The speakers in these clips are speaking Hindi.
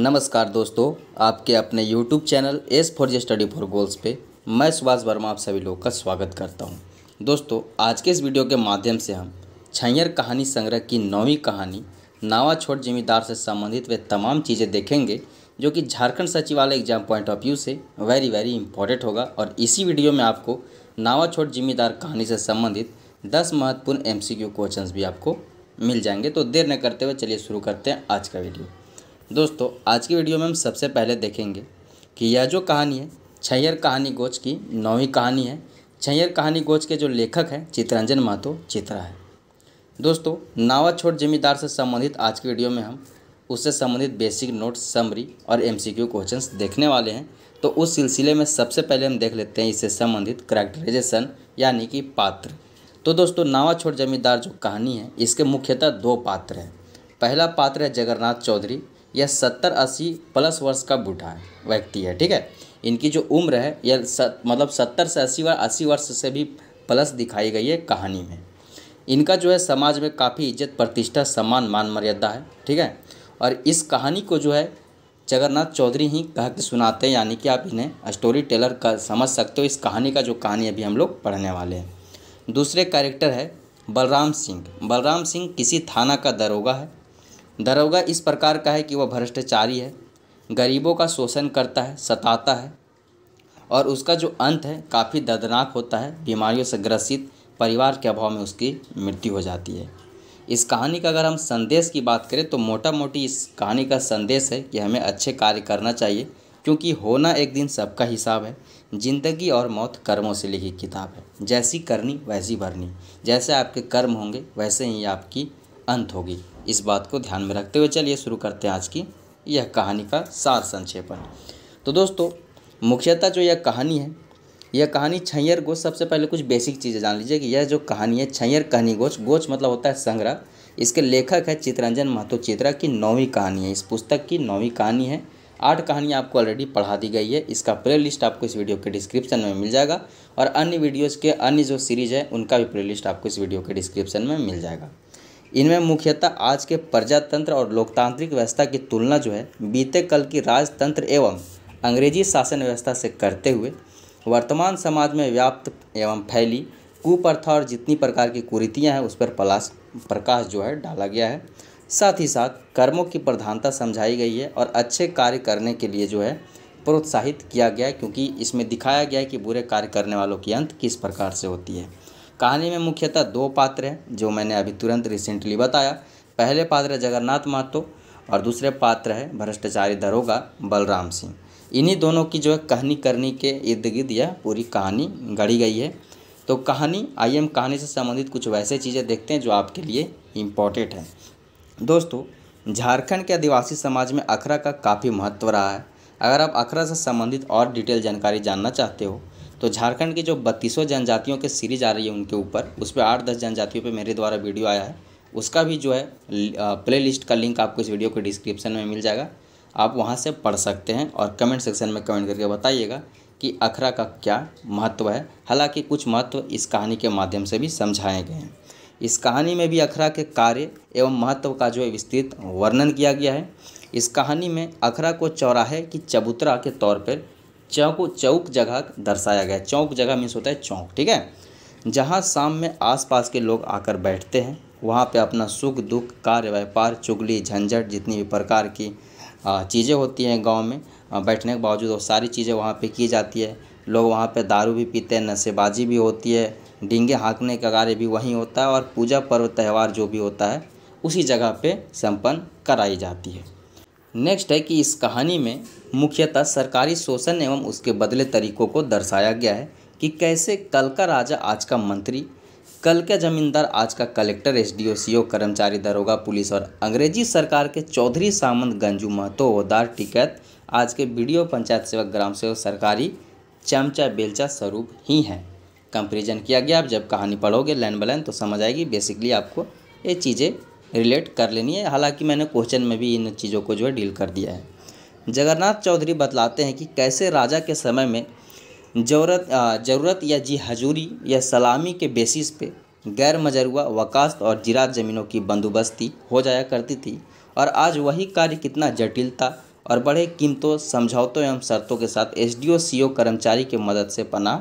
नमस्कार दोस्तों आपके अपने YouTube channel S for J study for goals पे मैं सुभाष वर्मा आप सभी लोगों का स्वागत करता हूँ दोस्तों आज के इस वीडियो के माध्यम से हम छैयर कहानी संग्रह की नौवीं कहानी नावा छोट जिम्मेदार से संबंधित वे तमाम चीज़ें देखेंगे जो कि झारखंड सचिवालय एग्जाम पॉइंट ऑफ व्यू से वेरी वेरी इंपॉर्टेंट होगा और इसी वीडियो में आपको नावा छोट जिम्मेदार कहानी से संबंधित दस महत्वपूर्ण एम सी क्वेश्चन भी आपको मिल जाएंगे तो देर न करते हुए चलिए शुरू करते हैं आज का वीडियो दोस्तों आज की वीडियो में हम सबसे पहले देखेंगे कि यह जो कहानी है छैयर कहानी गोच की नौवीं कहानी है छैयर कहानी गोच के जो लेखक हैं चित्ररंजन महतो चित्रा है दोस्तों नावा छोट जमींदार से संबंधित आज की वीडियो में हम उससे संबंधित बेसिक नोट्स समरी और एमसीक्यू क्वेश्चंस देखने वाले हैं तो उस सिलसिले में सबसे पहले हम देख लेते हैं इससे संबंधित करेक्टराइजेशन यानी कि पात्र तो दोस्तों नावा छोट जमींदार जो कहानी है इसके मुख्यतः दो पात्र हैं पहला पात्र है जगन्नाथ चौधरी यह सत्तर अस्सी प्लस वर्ष का बूढ़ा है व्यक्ति है ठीक है इनकी जो उम्र है यह सत, मतलब सत्तर से अस्सी वर्ष अस्सी वर्ष से भी प्लस दिखाई गई है कहानी में इनका जो है समाज में काफ़ी इज्जत प्रतिष्ठा सम्मान मान मर्यादा है ठीक है और इस कहानी को जो है जगन्नाथ चौधरी ही कह के सुनाते हैं यानी कि आप इन्हें स्टोरी टेलर का समझ सकते हो इस कहानी का जो कहानी अभी हम लोग पढ़ने वाले हैं दूसरे कैरेक्टर है बलराम सिंह बलराम सिंह किसी थाना का दरोगा है दरोगा इस प्रकार का है कि वह भ्रष्टाचारी है गरीबों का शोषण करता है सताता है और उसका जो अंत है काफ़ी दर्दनाक होता है बीमारियों से ग्रसित परिवार के अभाव में उसकी मृत्यु हो जाती है इस कहानी का अगर हम संदेश की बात करें तो मोटा मोटी इस कहानी का संदेश है कि हमें अच्छे कार्य करना चाहिए क्योंकि होना एक दिन सबका हिसाब है जिंदगी और मौत कर्मों से लिखी किताब है जैसी करनी वैसी भरनी जैसे आपके कर्म होंगे वैसे ही आपकी अंत होगी इस बात को ध्यान में रखते हुए चलिए शुरू करते हैं आज की यह कहानी का सार संक्षेपण तो दोस्तों मुख्यतः जो यह कहानी है यह कहानी छैयर गोच सबसे पहले कुछ बेसिक चीज़ें जान लीजिए कि यह जो कहानी है छैयर कहानी गोच गोच मतलब होता है संग्रह इसके लेखक है चित्रंजन महतो चित्रा की नौवीं कहानी है इस पुस्तक की नौवीं कहानी है आठ कहानियाँ आपको ऑलरेडी पढ़ा दी गई है इसका प्ले लिस्ट आपको इस वीडियो के डिस्क्रिप्शन में मिल जाएगा और अन्य वीडियोज़ के अन्य जो सीरीज़ है उनका भी प्ले लिस्ट आपको इस वीडियो के डिस्क्रिप्शन में मिल जाएगा इनमें मुख्यतः आज के प्रजातंत्र और लोकतांत्रिक व्यवस्था की तुलना जो है बीते कल की राजतंत्र एवं अंग्रेजी शासन व्यवस्था से करते हुए वर्तमान समाज में व्याप्त एवं फैली कुप्रथा और जितनी प्रकार की कुरीतियाँ हैं उस पर पलाश प्रकाश जो है डाला गया है साथ ही साथ कर्मों की प्रधानता समझाई गई है और अच्छे कार्य करने के लिए जो है प्रोत्साहित किया गया है क्योंकि इसमें दिखाया गया है कि बुरे कार्य करने वालों की अंत किस प्रकार से होती है कहानी में मुख्यतः दो पात्र हैं जो मैंने अभी तुरंत रिसेंटली बताया पहले पात्र है जगन्नाथ महतो और दूसरे पात्र है भ्रष्टाचारी दरोगा बलराम सिंह इन्हीं दोनों की जो है कहानी करनी के इर्द गिर्द यह पूरी कहानी गढ़ी गई है तो कहानी आई एम कहानी से संबंधित कुछ वैसे चीज़ें देखते हैं जो आपके लिए इम्पोर्टेंट हैं दोस्तों झारखंड के आदिवासी समाज में अखरा का काफ़ी महत्व रहा है अगर आप अखरा से संबंधित और डिटेल जानकारी जानना चाहते हो तो झारखंड की जो बत्तीसों जनजातियों के सीरीज आ रही है उनके ऊपर उस पर आठ दस जनजातियों पे मेरे द्वारा वीडियो आया है उसका भी जो है प्ले लिस्ट का लिंक आपको इस वीडियो के डिस्क्रिप्शन में मिल जाएगा आप वहाँ से पढ़ सकते हैं और कमेंट सेक्शन में कमेंट करके बताइएगा कि अखरा का क्या महत्व है हालांकि कुछ महत्व इस कहानी के माध्यम से भी समझाए गए हैं इस कहानी में भी अखरा के कार्य एवं महत्व का जो है विस्तृत वर्णन किया गया है इस कहानी में अखरा को चौराहे की चबूतरा के तौर पर चौक चौक जगह दर्शाया गया चौक जगह मीन्स होता है चौक ठीक है जहाँ शाम में आसपास के लोग आकर बैठते हैं वहाँ पे अपना सुख दुख कार्य व्यापार चुगली झंझट जितनी भी प्रकार की चीज़ें होती हैं गांव में बैठने के बावजूद वो सारी चीज़ें वहाँ पे की जाती है लोग वहाँ पे दारू भी पीते हैं नशेबाजी भी होती है डींगे हाँकने का कार्य भी वहीं होता है और पूजा पर्व त्यौहार जो भी होता है उसी जगह पर सम्पन्न कराई जाती है नेक्स्ट है कि इस कहानी में मुख्यतः सरकारी शोषण एवं उसके बदले तरीकों को दर्शाया गया है कि कैसे कल का राजा आज का मंत्री कल का जमींदार आज का collector S D O C O कर्मचारी दरोगा पुलिस और अंग्रेजी सरकार के चौधरी सामंत गंजू महतो ओदार टिकैत आज के वीडियो पंचायत सेवक ग्राम सेवक सरकारी चमचा बेलचा स्वरूप ही हैं कंपेरिजन किया गया आप जब कहानी पढ़ोगे लाइन बाइन तो समझ आएगी बेसिकली आपको ये चीज़ें रिलेट कर लेनी है हालांकि मैंने क्वेश्चन में भी इन चीज़ों को जो है डील कर दिया है जगन्नाथ चौधरी बतलाते हैं कि कैसे राजा के समय में ज़रूरत ज़रूरत या जी हजूरी या सलामी के बेसिस पे गैर मजरुआ वकास्त और जिरात ज़मीनों की बंदोबस्ती हो जाया करती थी और आज वही कार्य कितना जटिलता और बड़े कीमतों समझौतों एवं शर्तों के साथ S D O C O कर्मचारी की मदद से पना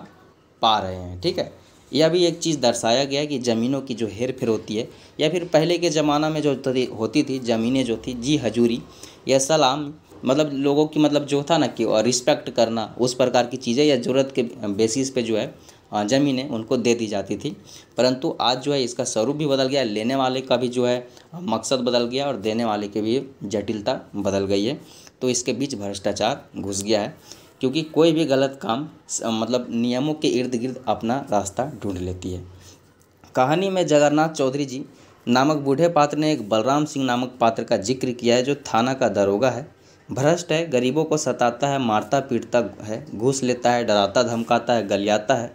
पा रहे हैं ठीक है यह भी एक चीज़ दर्शाया गया है कि ज़मीनों की जो हेर फेर होती है या फिर पहले के ज़माना में जो होती थी ज़मीनें जो थी जी हजूरी या सलाम मतलब लोगों की मतलब जो था ना कि और रिस्पेक्ट करना उस प्रकार की चीज़ें या ज़रूरत के बेसिस पे जो है ज़मीनें उनको दे दी जाती थी परंतु आज जो है इसका स्वरूप भी बदल गया लेने वाले का भी जो है मकसद बदल गया और देने वाले की भी जटिलता बदल गई है तो इसके बीच भ्रष्टाचार घुस गया है क्योंकि कोई भी गलत काम मतलब नियमों के इर्द गिर्द अपना रास्ता ढूंढ लेती है कहानी में जगन्नाथ चौधरी जी नामक बूढ़े पात्र ने एक बलराम सिंह नामक पात्र का जिक्र किया है जो थाना का दरोगा है भ्रष्ट है गरीबों को सताता है मारता पीटता है घूस लेता है डराता धमकाता है गलियाता है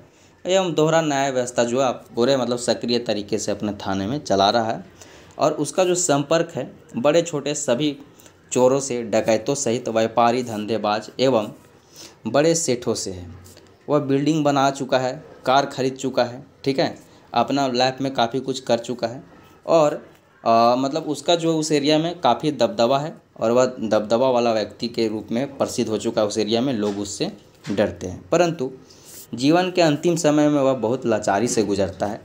एवं दोहरा न्याय व्यवस्था जो है पूरे मतलब सक्रिय तरीके से अपने थाने में चला रहा है और उसका जो संपर्क है बड़े छोटे सभी चोरों से डकैतों सहित व्यापारी धंधेबाज एवं बड़े सेठों से है वह बिल्डिंग बना चुका है कार खरीद चुका है ठीक है अपना लाइफ में काफ़ी कुछ कर चुका है और आ, मतलब उसका जो उस एरिया में काफ़ी दबदबा है और वह दबदबा वाला व्यक्ति के रूप में प्रसिद्ध हो चुका है उस एरिया में लोग उससे डरते हैं परंतु जीवन के अंतिम समय में वह बहुत लाचारी से गुजरता है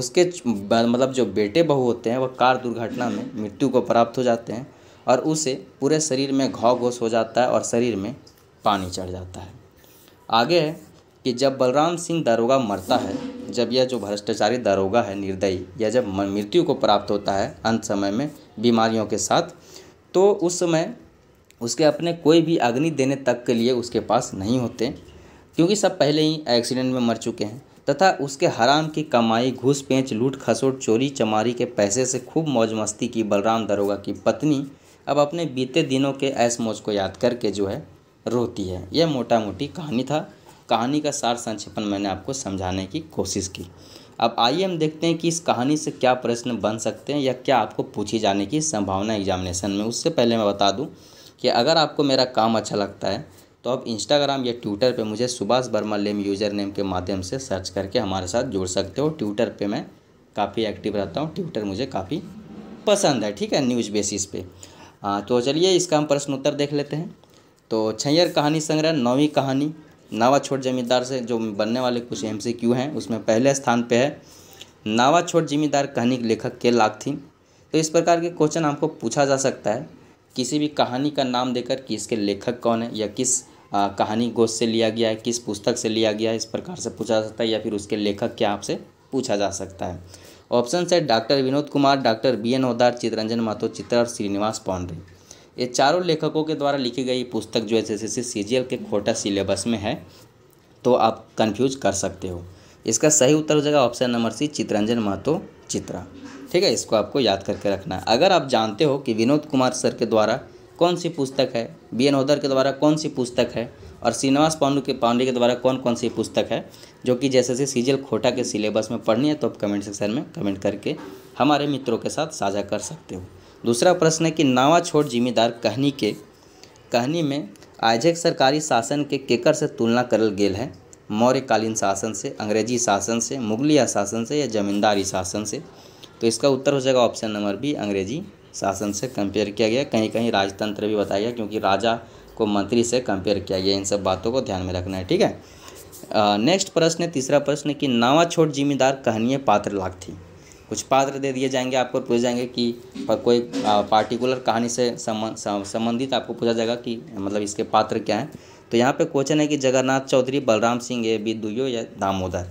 उसके मतलब जो बेटे बहू होते हैं वह कार दुर्घटना में मृत्यु को प्राप्त हो जाते हैं और उसे पूरे शरीर में घाव घोस हो जाता है और शरीर में पानी चढ़ जाता है आगे है कि जब बलराम सिंह दारोगा मरता है जब यह जो भ्रष्टाचारी दारोगा है निर्दयी या जब मृत्यु को प्राप्त होता है अंत समय में बीमारियों के साथ तो उस समय उसके अपने कोई भी अग्नि देने तक के लिए उसके पास नहीं होते क्योंकि सब पहले ही एक्सीडेंट में मर चुके हैं तथा उसके हराम की कमाई घूस पेंच लूट खसोट चोरी चमारी के पैसे से खूब मौज मस्ती की बलराम दरोगा की पत्नी अब अपने बीते दिनों के ऐस मौज को याद करके जो है रोती है यह मोटा मोटी कहानी था कहानी का सार संक्षेपण मैंने आपको समझाने की कोशिश की अब आइए हम देखते हैं कि इस कहानी से क्या प्रश्न बन सकते हैं या क्या आपको पूछी जाने की संभावना एग्जामिनेशन में उससे पहले मैं बता दूं कि अगर आपको मेरा काम अच्छा लगता है तो आप इंस्टाग्राम या ट्विटर पे मुझे सुभाष वर्मा लेम यूज़र नेम के माध्यम से सर्च करके हमारे साथ जुड़ सकते हो ट्विटर पर मैं काफ़ी एक्टिव रहता हूँ ट्विटर मुझे काफ़ी पसंद है ठीक है न्यूज़ बेसिस पे आ, हाँ, तो चलिए इसका हम प्रश्न उत्तर देख लेते हैं तो छैयर कहानी संग्रह नौवीं कहानी नावा छोट जमींदार से जो बनने वाले कुछ एम सी क्यू हैं उसमें पहले स्थान पे है नावा छोट जमींदार कहानी के लेखक के लाख थी तो इस प्रकार के क्वेश्चन आपको पूछा जा सकता है किसी भी कहानी का नाम देकर कि इसके लेखक कौन है या किस आ, कहानी गोश्त से लिया गया है किस पुस्तक से लिया गया है इस प्रकार से पूछा जा सकता है या फिर उसके लेखक क्या आपसे पूछा जा सकता है ऑप्शन है doctor Vinod Kumar doctor B N Odar Chitranjan Mahato Chitra और श्रीनिवास पांडे ये चारों लेखकों के द्वारा लिखी गई पुस्तक जो है जैसे सी के खोटा सिलेबस में है तो आप कन्फ्यूज कर सकते हो इसका सही उत्तर हो जाएगा option number C Chitranjan Mahto Chitra ठीक है इसको आपको याद करके रखना है अगर आप जानते हो कि विनोद कुमार सर के द्वारा कौन सी पुस्तक है बी एन ओदर के द्वारा कौन सी पुस्तक है और श्रीनिवास पांडू के पांडे के द्वारा कौन कौन सी पुस्तक है जो कि जैसे से सीजल खोटा के सिलेबस में पढ़नी है तो आप कमेंट सेक्शन में कमेंट करके हमारे मित्रों के साथ साझा कर सकते हो दूसरा प्रश्न है कि नावा छोट जिम्मेदार कहनी के कहनी में आयजक सरकारी शासन के केकर से तुलना करल गेल है मौर्यकालीन शासन से अंग्रेजी शासन से मुगलिया शासन से या जमींदारी शासन से तो इसका उत्तर हो जाएगा ऑप्शन नंबर बी अंग्रेजी शासन से कंपेयर किया गया कहीं कहीं राजतंत्र भी बताया गया क्योंकि राजा को मंत्री से कंपेयर किया गया इन सब बातों को ध्यान में रखना है ठीक है नेक्स्ट प्रश्न तीसरा प्रश्न कि नावा छोट जिम्मेदार कहनीय पात्र लाख थी कुछ पात्र दे दिए जाएंगे आपको पूछे जाएंगे कि कोई पार्टिकुलर कहानी से संबंधित आपको पूछा जाएगा कि मतलब इसके पात्र क्या हैं तो यहाँ पे क्वेश्चन है कि जगन्नाथ चौधरी बलराम सिंह बी दुयो या दामोदर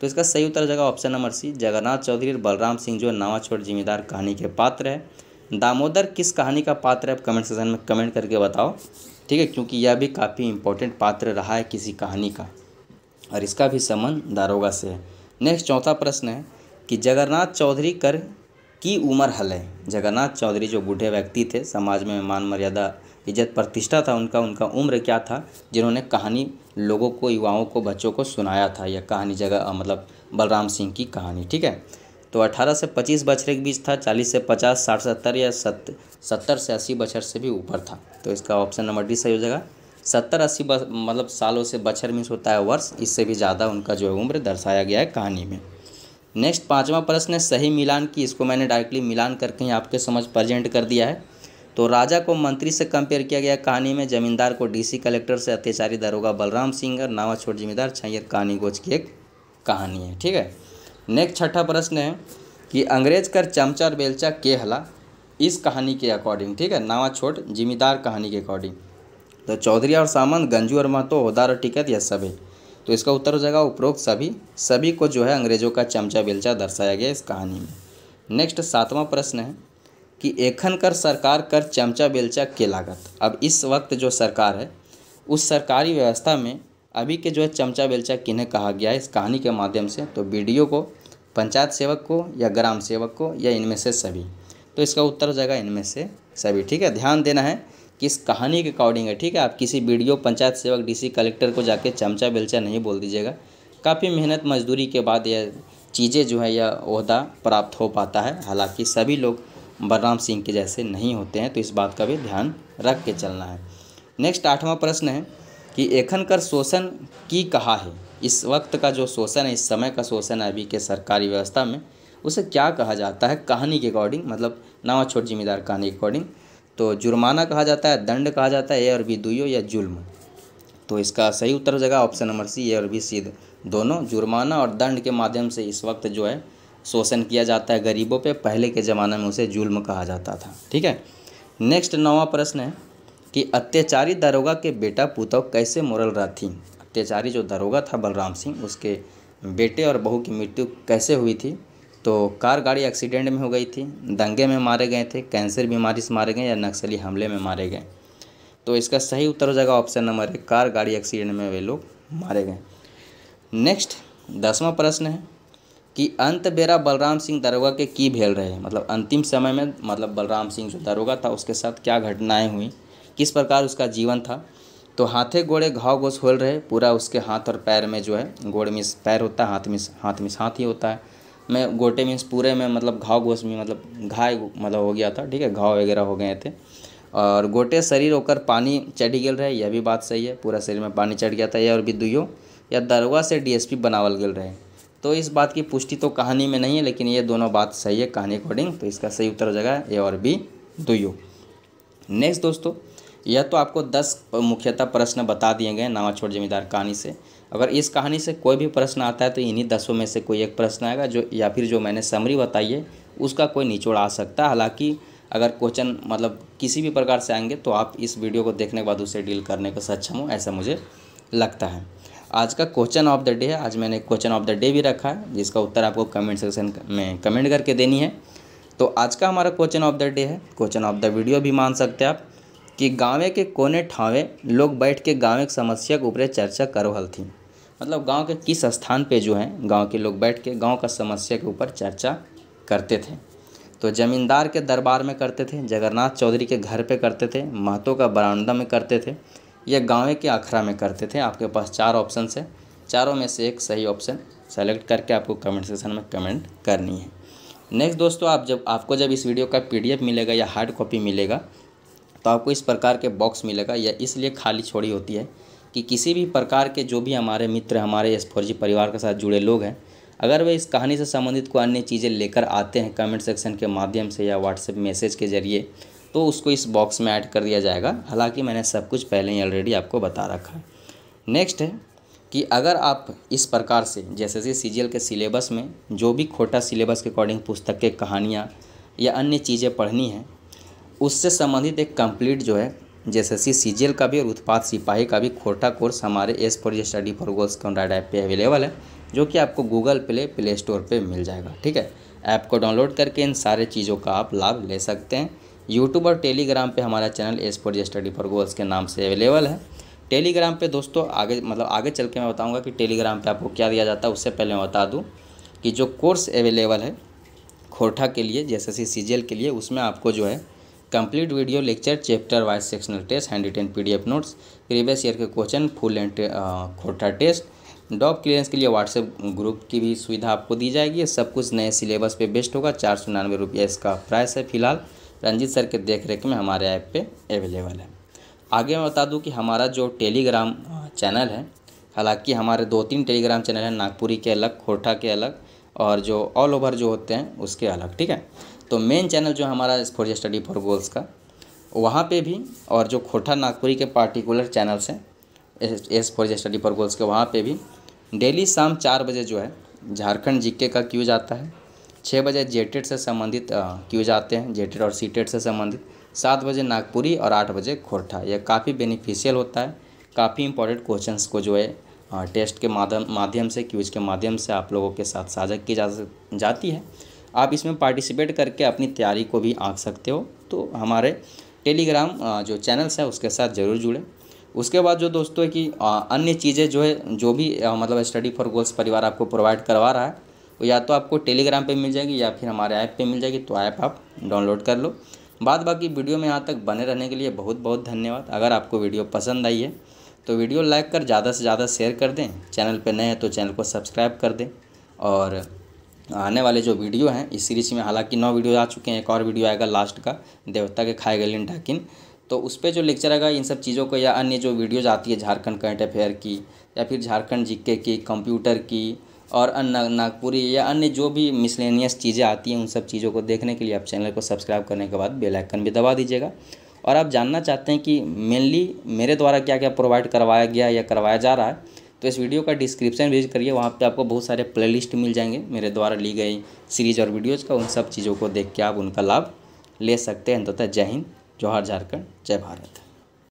तो इसका सही उत्तर जगह option number C Jagannath Chaudhary और बलराम सिंह जो नवा छोट जिम्मेदार कहानी के पात्र है दामोदर किस कहानी का पात्र है आप कमेंट सेक्शन में कमेंट करके बताओ ठीक है क्योंकि यह भी काफ़ी इंपॉर्टेंट पात्र रहा है किसी कहानी का और इसका भी संबंध दारोगा से है नेक्स्ट चौथा प्रश्न है कि जगन्नाथ चौधरी कर की उम्र हल है जगन्नाथ चौधरी जो बूढ़े व्यक्ति थे समाज में मान मर्यादा इज्जत प्रतिष्ठा था उनका उनका उम्र क्या था जिन्होंने कहानी लोगों को युवाओं को बच्चों को सुनाया था यह कहानी जगह मतलब बलराम सिंह की कहानी ठीक है तो 18 से 25 बछरे के बीच था 40 से 50 साठ सत्तर या सत सत्तर से अस्सी बछर से भी ऊपर था तो इसका ऑप्शन नंबर डी सही हो जाएगा सत्तर अस्सी मतलब सालों से बछर मीन्स होता है वर्ष इससे भी ज़्यादा उनका जो है उम्र दर्शाया गया है कहानी में नेक्स्ट पाँचवा प्रश्न है सही मिलान की इसको मैंने डायरेक्टली मिलान करके ही आपके समझ प्रजेंट कर दिया है तो राजा को मंत्री से कंपेयर किया गया कहानी में जमींदार को डीसी कलेक्टर से अत्याचारी दरोगा बलराम सिंह और नावा छोट जमींदार छाइयर कहानी गोज की एक कहानी है ठीक है नेक्स्ट छठा प्रश्न है कि अंग्रेज कर चमचा और बेलचा के हला इस कहानी के अकॉर्डिंग ठीक है नावा छोट जिमीदार कहानी के अकॉर्डिंग तो चौधरी और सामंत गंजू और महतो होदार और टिकत यह सब है तो इसका उत्तर हो जाएगा उपरोक्त सभी सभी को जो है अंग्रेजों का चमचा बेलचा दर्शाया गया इस कहानी में नेक्स्ट सातवां प्रश्न है कि एखन कर सरकार कर चमचा बेलचा के लागत अब इस वक्त जो सरकार है उस सरकारी व्यवस्था में अभी के जो है चमचा बेलचा किन्हें कहा गया है इस कहानी के माध्यम से तो बी को पंचायत सेवक को या ग्राम सेवक को या इनमें से सभी तो इसका उत्तर हो जाएगा इनमें से सभी ठीक है ध्यान देना है किस कहानी के अकॉर्डिंग है ठीक है आप किसी वीडियो पंचायत सेवक डीसी कलेक्टर को जाके चमचा बेलचा नहीं बोल दीजिएगा काफ़ी मेहनत मजदूरी के बाद यह चीज़ें जो है यह अहदा प्राप्त हो पाता है हालांकि सभी लोग बलराम सिंह के जैसे नहीं होते हैं तो इस बात का भी ध्यान रख के चलना है नेक्स्ट आठवां प्रश्न है कि एखन कर शोषण की कहा है इस वक्त का जो शोषण है इस समय का शोषण है अभी के सरकारी व्यवस्था में उसे क्या कहा जाता है कहानी के अकॉर्डिंग मतलब नवा छोट जिम्मेदार कहानी के अकॉर्डिंग तो जुर्माना कहा जाता है दंड कहा जाता है ए और बी दुइयो या जुल्म तो इसका सही उत्तर हो जाएगा ऑप्शन नंबर सी ए और बी सी दोनों जुर्माना और दंड के माध्यम से इस वक्त जो है शोषण किया जाता है गरीबों पे पहले के ज़माने में उसे जुल्म कहा जाता था ठीक है नेक्स्ट नवा प्रश्न है कि अत्याचारी दरोगा के बेटा पुतव कैसे मोरल थी अत्याचारी जो दरोगा था बलराम सिंह उसके बेटे और बहू की मृत्यु कैसे हुई थी तो कार गाड़ी एक्सीडेंट में हो गई थी दंगे में मारे गए थे कैंसर बीमारी से मारे गए या नक्सली हमले में मारे गए तो इसका सही उत्तर हो जाएगा ऑप्शन नंबर एक कार गाड़ी एक्सीडेंट में वे लोग मारे गए नेक्स्ट दसवां प्रश्न है कि अंत बेरा बलराम सिंह दरोगा के की भेल रहे मतलब अंतिम समय में मतलब बलराम सिंह जो दरोगा था उसके साथ क्या घटनाएं हुई किस प्रकार उसका जीवन था तो हाथे गोड़े घाव घोस होल रहे पूरा उसके हाथ और पैर में जो है गोड़ मिस पैर होता है हाथ मिस हाथ मिस हाथ ही होता है मैं गोटे मीन्स पूरे में मतलब घाव घोष में मतलब घाय मतलब हो गया था ठीक है घाव वगैरह हो गए थे और गोटे शरीर होकर पानी चढ़ गल रहे यह भी बात सही है पूरा शरीर में पानी चढ़ गया था यह और भी दुयो या दरोगा से डीएसपी बनावल गल रहे तो इस बात की पुष्टि तो कहानी में नहीं है लेकिन ये दोनों बात सही है कहानी अकॉर्डिंग तो इसका सही उत्तर हो जाएगा ए और बी दुयो नेक्स्ट दोस्तों यह तो आपको दस मुख्यतः प्रश्न बता दिए गए नामा छोट जमींदार कहानी से अगर इस कहानी से कोई भी प्रश्न आता है तो इन्हीं दसों में से कोई एक प्रश्न आएगा जो या फिर जो मैंने समरी बताई है उसका कोई निचोड़ आ सकता है हालांकि अगर क्वेश्चन मतलब किसी भी प्रकार से आएंगे तो आप इस वीडियो को देखने के बाद उसे डील करने को सक्षम हो ऐसा मुझे लगता है आज का क्वेश्चन ऑफ द डे है आज मैंने क्वेश्चन ऑफ द डे भी रखा है जिसका उत्तर आपको कमेंट सेक्शन में कमेंट करके देनी है तो आज का हमारा क्वेश्चन ऑफ द डे है क्वेश्चन ऑफ द वीडियो भी मान सकते हैं आप कि गाँवें के कोने ठावे लोग बैठ के गाँव के समस्या के ऊपर चर्चा करो हल थी मतलब गांव के किस स्थान पे जो है गांव के लोग बैठ के गांव का समस्या के ऊपर चर्चा करते थे तो ज़मींदार के दरबार में करते थे जगन्नाथ चौधरी के घर पे करते थे महतो का बरामदा में करते थे या गाँव के आखरा में करते थे आपके पास चार ऑप्शन है चारों में से एक सही ऑप्शन सेलेक्ट करके आपको कमेंट सेक्शन में कमेंट करनी है नेक्स्ट दोस्तों आप जब आपको जब इस वीडियो का पीडीएफ मिलेगा या हार्ड कॉपी मिलेगा तो आपको इस प्रकार के बॉक्स मिलेगा या इसलिए खाली छोड़ी होती है कि किसी भी प्रकार के जो भी हमारे मित्र हमारे एस फोर जी परिवार के साथ जुड़े लोग हैं अगर वे इस कहानी से संबंधित कोई अन्य चीज़ें लेकर आते हैं कमेंट सेक्शन के माध्यम से या व्हाट्सएप मैसेज के ज़रिए तो उसको इस बॉक्स में ऐड कर दिया जाएगा हालांकि मैंने सब कुछ पहले ही ऑलरेडी आपको बता रखा है नेक्स्ट है कि अगर आप इस प्रकार से जैसे कि सी के सिलेबस में जो भी खोटा सिलेबस के अकॉर्डिंग पुस्तक के कहानियाँ या अन्य चीज़ें पढ़नी हैं उससे संबंधित एक कंप्लीट जो है सी सीजीएल का भी और उत्पाद सिपाही का भी खोटा कोर्स हमारे four for study for goals Android app पर अवेलेबल है जो कि आपको गूगल प्ले प्ले स्टोर पर मिल जाएगा ठीक है ऐप को डाउनलोड करके इन सारे चीज़ों का आप लाभ ले सकते हैं यूट्यूब और टेलीग्राम पे हमारा channel S for study for goals के नाम से अवेलेबल है टेलीग्राम पे दोस्तों आगे मतलब आगे चल के मैं बताऊंगा कि टेलीग्राम पे आपको क्या दिया जाता है उससे पहले मैं बता दूं कि जो कोर्स अवेलेबल है खोरठा के लिए जैसे सी सीजीएल के लिए उसमें आपको जो है complete video lecture chapter wise sectional test handwritten P notes previous year के question full and Khortha test doubt clearance के लिए व्हाट्सएप ग्रुप की भी सुविधा आपको दी जाएगी सब कुछ नए सिलेबस पे बेस्ट होगा चार सौ निन्यानवे रुपया इसका प्राइस है फिलहाल रंजीत सर के देख रेख में हमारे ऐप पे अवेलेबल है आगे मैं बता दूं कि हमारा जो टेलीग्राम चैनल uh, है हालांकि हमारे दो तीन टेलीग्राम चैनल हैं नागपुरी के अलग खोटा के अलग और जो ऑल ओवर जो होते हैं उसके अलग ठीक है तो मेन चैनल जो हमारा फॉर स्टडी फॉर गोल्स का वहाँ पे भी और जो खोटा नागपुरी के पार्टिकुलर चैनल्स हैं S for study for goals के वहाँ पे भी डेली शाम चार बजे जो है झारखंड जीके का क्यूज आता है छः बजे जेटेड e से संबंधित क्यूज आते हैं जेटेड e और सीटेड e से संबंधित सात बजे नागपुरी और आठ बजे खोरठा यह काफ़ी बेनिफिशियल होता है काफ़ी इंपॉर्टेंट क्वेश्चन को जो है टेस्ट के माध्यम माध्यम से क्यूज के माध्यम से आप लोगों के साथ साझा की जा जाती है आप इसमें पार्टिसिपेट करके अपनी तैयारी को भी आँख सकते हो तो हमारे टेलीग्राम जो चैनल्स हैं उसके साथ ज़रूर जुड़ें उसके बाद जो दोस्तों है कि अन्य चीज़ें जो है जो भी मतलब स्टडी फॉर गोल्स परिवार आपको प्रोवाइड करवा रहा है या तो आपको टेलीग्राम पे मिल जाएगी या फिर हमारे ऐप पे मिल जाएगी तो ऐप आप डाउनलोड कर लो बाद बाकी वीडियो में यहाँ तक बने रहने के लिए बहुत बहुत धन्यवाद अगर आपको वीडियो पसंद आई है तो वीडियो लाइक कर ज़्यादा से ज़्यादा शेयर कर दें चैनल पर नए हैं तो चैनल को सब्सक्राइब कर दें और आने वाले जो वीडियो हैं इस सीरीज में हालांकि नौ वीडियो आ चुके हैं एक और वीडियो आएगा लास्ट का देवता के खाए गए ढाकिन तो उस पर जो लेक्चर आएगा इन सब चीज़ों को या अन्य जो वीडियोज आती है झारखंड करंट अफेयर की या फिर झारखंड जीके की कंप्यूटर की और अन्य नागपुरी या अन्य जो भी मिसलेनियस चीज़ें आती हैं उन सब चीज़ों को देखने के लिए आप चैनल को सब्सक्राइब करने के बाद बेलाइकन भी दबा दीजिएगा और आप जानना चाहते हैं कि मेनली मेरे द्वारा क्या क्या प्रोवाइड करवाया गया या करवाया जा रहा है तो इस वीडियो का डिस्क्रिप्शन विजिट करिए वहाँ पे आपको बहुत सारे प्लेलिस्ट मिल जाएंगे मेरे द्वारा ली गई सीरीज और वीडियोज़ का उन सब चीज़ों को देख के आप उनका लाभ ले सकते हैं तथा जय हिंद जौहर झारखंड जय भारत